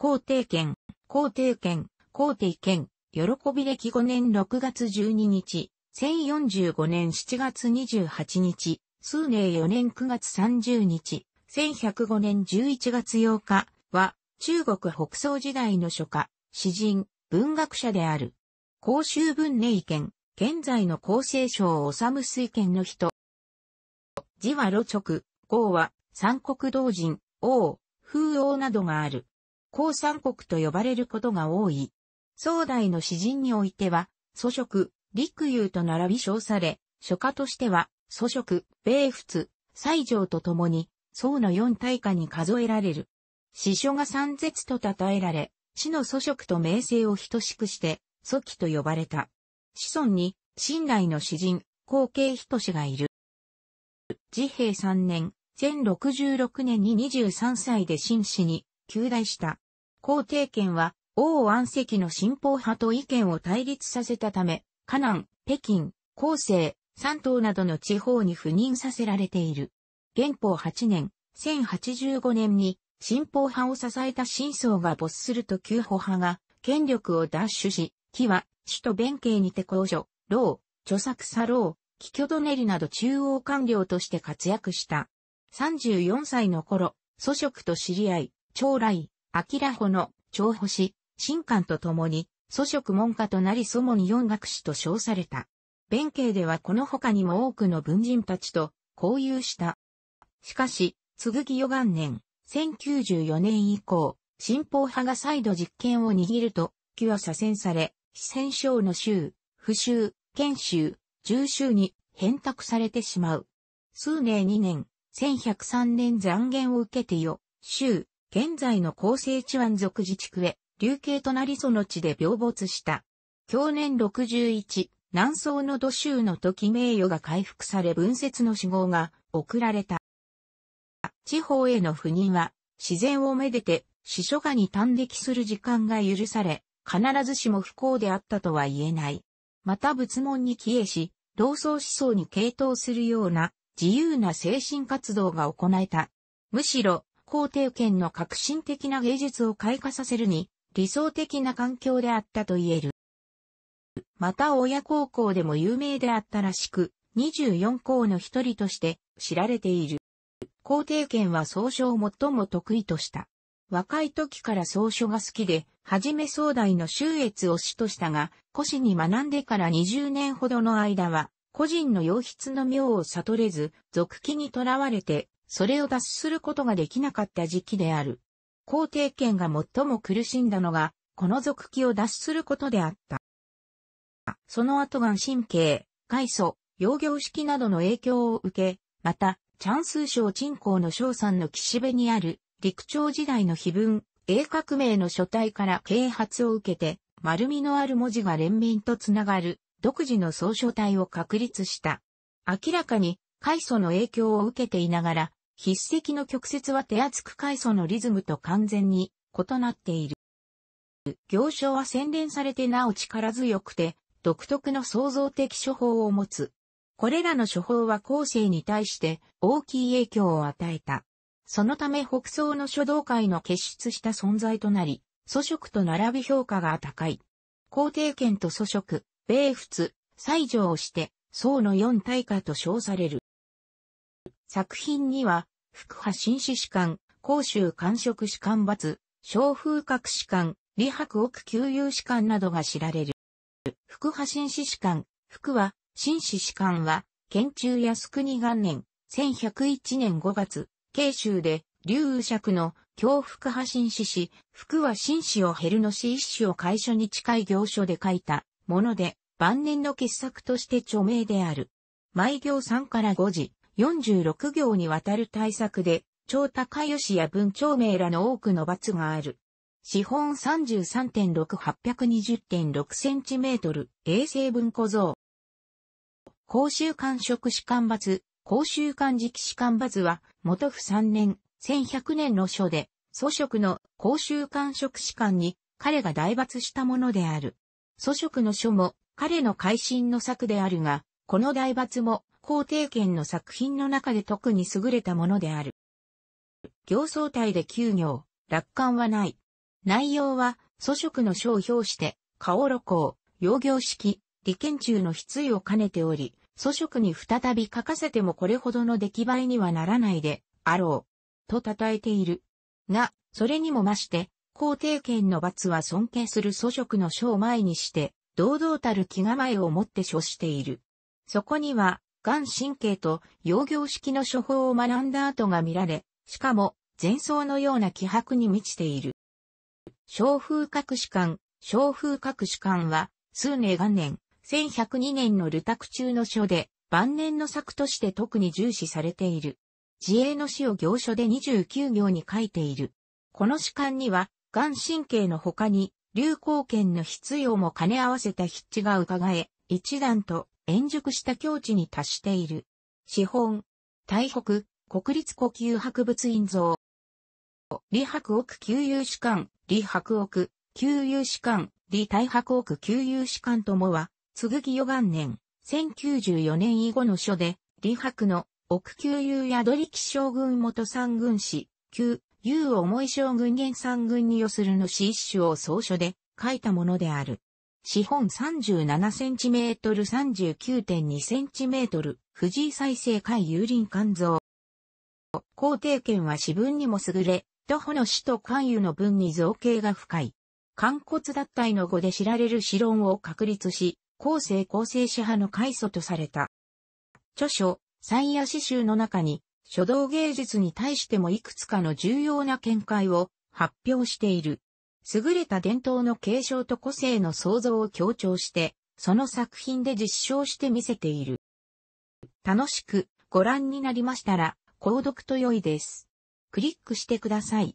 皇帝権、皇帝権、皇帝権、喜び歴5年6月12日、1045年7月28日、数年4年9月30日、1105年11月8日は、中国北宋時代の書家、詩人、文学者である。公衆文寧県、現在の厚生省治水県の人。字は路直、号は三国同人、王、風王などがある。鉱産国と呼ばれることが多い。宋代の詩人においては、祖食、陸遊と並び称され、書家としては、祖食、米仏、西条と共に、宋の四大家に数えられる。詩書が三絶と称えられ、死の祖食と名声を等しくして、祖期と呼ばれた。子孫に、信頼の詩人、後継氏がいる。治平三年、1066年に23歳で新氏に、旧大した。皇帝権は、王安石の信奉派と意見を対立させたため、河南、北京、広西、山東などの地方に赴任させられている。元宝8年、1085年に、信奉派を支えた新僧が没すると旧保派が、権力を奪取し、木は、首都弁慶にて公女、老、著作佐老、貴居ドネリなど中央官僚として活躍した。34歳の頃、祖職と知り合い、将来、明穂の長星、新官と共に、祖職門下となり祖母に四学士と称された。弁慶ではこの他にも多くの文人たちと交友した。しかし、続き四元年、1094年以降、新法派が再度実権を握ると、旧は左遷され、四川省の州、府州、県州、重州に変託されてしまう。数年2年、1103年残言を受けてよ、州、現在の厚生地安族自治区へ、流刑となりその地で病没した。去年61、南宋の土州の時名誉が回復され文節の死亡が送られた。地方への赴任は、自然をめでて、司書がに短歴する時間が許され、必ずしも不幸であったとは言えない。また仏門に帰依し、老僧思想に傾倒するような自由な精神活動が行えた。むしろ皇帝権の革新的な芸術を開花させるに、理想的な環境であったと言える。また親孝行でも有名であったらしく、24校の一人として知られている。皇帝権は総書を最も得意とした。若い時から草書が好きで、はじめ壮大の周越を師としたが、古史に学んでから20年ほどの間は、個人の洋筆の妙を悟れず、俗気にとらわれて、それを脱することができなかった時期である。皇帝権が最も苦しんだのが、この俗気を脱することであった。その後が神経、海祖、洋業式などの影響を受け、また、チャンス省鎮公の省山の岸辺にある、陸朝時代の碑文、英革命の書体から啓発を受けて、丸みのある文字が連綿とつながる、独自の総書体を確立した。明らかに、海祖の影響を受けていながら、筆跡の曲折は手厚く階層のリズムと完全に異なっている。行書は洗練されてなお力強くて、独特の創造的処方を持つ。これらの処方は後世に対して大きい影響を与えた。そのため北宋の書道界の結出した存在となり、祖職と並び評価が高い。皇帝権と祖職、米仏、西条をして、宋の四大家と称される。作品には、福波紳士士官、甲州官職士官罰、小風格士官、李白奥給油士官などが知られる。福波紳士士官、福は、紳士士官は、県中靖国元年、1101年5月、慶州で、劉雨釈の、京福波紳士士、福は紳士を減るのし、一種を会所に近い行書で書いた、もので、晩年の傑作として著名である。毎行3から5時、46行にわたる対策で、超高吉や文長名らの多くの罰がある。資本33.6820.6センチメートル、衛星文庫像。公衆官職士官罰、公衆官直士官罰は、元府3年、1100年の書で、祖職の公衆官職士官に、彼が大罰したものである。祖職の書も、彼の改新の策であるが、この大罰も、皇帝権の作品の中で特に優れたものである。行相体で休業、楽観はない。内容は、祖職の書を表して、顔露光、洋行式、利権中の失意を兼ねており、祖職に再び書かせてもこれほどの出来栄えにはならないで、あろう、と称えている。が、それにも増して、皇帝権の罰は尊敬する祖職の書を前にして、堂々たる気構えを持って処している。そこには、眼神経と溶業式の処方を学んだ跡が見られ、しかも、前奏のような気迫に満ちている。小風格士官、小風格士官は、数年元年、1102年のルタク中の書で、晩年の作として特に重視されている。自衛の詩を行書で29行に書いている。この士官には、眼神経の他に、流行権の必要も兼ね合わせた筆致が伺え、一段と円熟した境地に達している。資本、台北、国立呼吸博物院像。李白奥給油士官、李白奥、給油士官、李大白奥給油士官ともは、継ぎ余元年、1094年以後の書で、李白の奥給油や土力将軍元三軍士、旧、有重い将軍元三軍に寄するの詩一種を総書で書いたものである。四本 37cm39.2cm、藤井再生会有林肝臓。皇帝圏は私分にも優れ、徒歩の死と関与の分に造形が深い。肝骨脱退の語で知られる史論を確立し、後世構成史派の開祖とされた。著書、三夜詩集の中に、書道芸術に対してもいくつかの重要な見解を発表している。優れた伝統の継承と個性の創造を強調して、その作品で実証して見せている。楽しくご覧になりましたら、購読と良いです。クリックしてください。